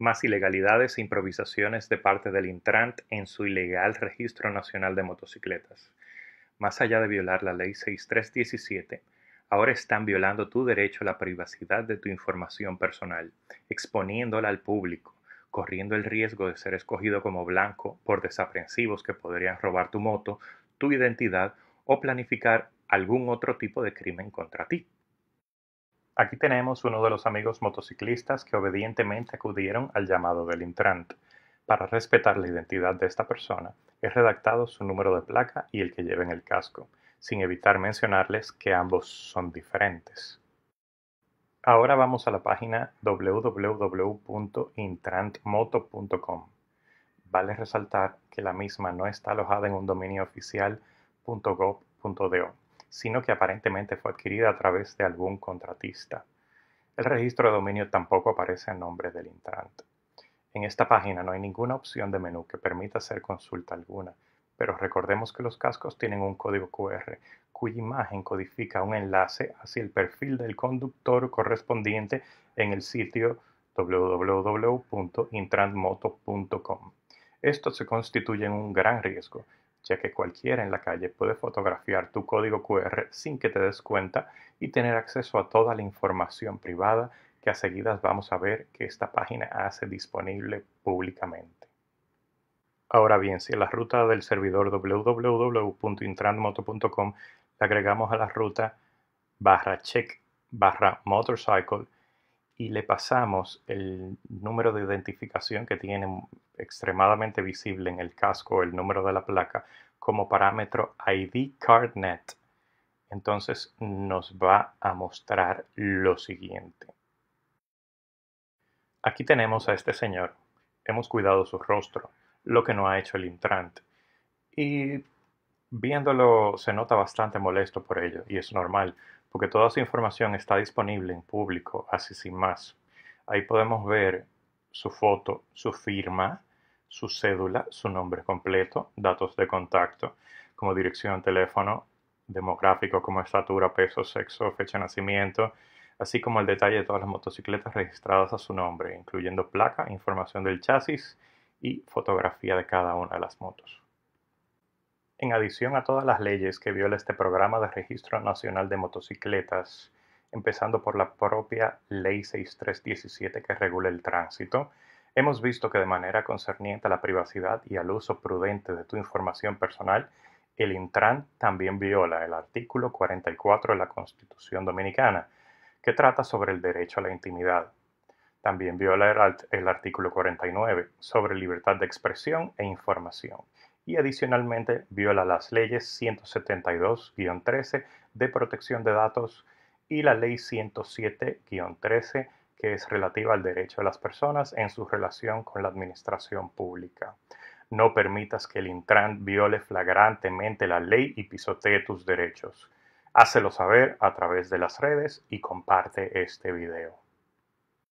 más ilegalidades e improvisaciones de parte del Intrant en su ilegal Registro Nacional de Motocicletas. Más allá de violar la Ley 6317, ahora están violando tu derecho a la privacidad de tu información personal, exponiéndola al público, corriendo el riesgo de ser escogido como blanco por desaprensivos que podrían robar tu moto, tu identidad o planificar algún otro tipo de crimen contra ti. Aquí tenemos uno de los amigos motociclistas que obedientemente acudieron al llamado del Intrant. Para respetar la identidad de esta persona, he redactado su número de placa y el que lleva en el casco, sin evitar mencionarles que ambos son diferentes. Ahora vamos a la página www.intrantmoto.com. Vale resaltar que la misma no está alojada en un dominio oficial sino que aparentemente fue adquirida a través de algún contratista. El registro de dominio tampoco aparece a nombre del intrant. En esta página no hay ninguna opción de menú que permita hacer consulta alguna, pero recordemos que los cascos tienen un código QR cuya imagen codifica un enlace hacia el perfil del conductor correspondiente en el sitio www.intrantmoto.com. Esto se constituye en un gran riesgo, ya que cualquiera en la calle puede fotografiar tu código QR sin que te des cuenta y tener acceso a toda la información privada que a seguidas vamos a ver que esta página hace disponible públicamente. Ahora bien, si en la ruta del servidor www.intranmoto.com le agregamos a la ruta barra check barra motorcycle, y le pasamos el número de identificación que tiene extremadamente visible en el casco, el número de la placa, como parámetro ID CardNet, entonces nos va a mostrar lo siguiente. Aquí tenemos a este señor. Hemos cuidado su rostro, lo que no ha hecho el intrant. Y viéndolo se nota bastante molesto por ello, y es normal, porque toda su información está disponible en público, así sin más. Ahí podemos ver su foto, su firma, su cédula, su nombre completo, datos de contacto, como dirección, teléfono, demográfico, como estatura, peso, sexo, fecha de nacimiento, así como el detalle de todas las motocicletas registradas a su nombre, incluyendo placa, información del chasis y fotografía de cada una de las motos. En adición a todas las leyes que viola este programa de registro nacional de motocicletas, empezando por la propia Ley 6317 que regula el tránsito, hemos visto que de manera concerniente a la privacidad y al uso prudente de tu información personal, el Intran también viola el artículo 44 de la Constitución Dominicana, que trata sobre el derecho a la intimidad. También viola el, artículo 49 sobre libertad de expresión e información y adicionalmente viola las leyes 172-13 de protección de datos y la ley 107-13 que es relativa al derecho de las personas en su relación con la administración pública. No permitas que el Intran viole flagrantemente la ley y pisotee tus derechos. Hácelo saber a través de las redes y comparte este video.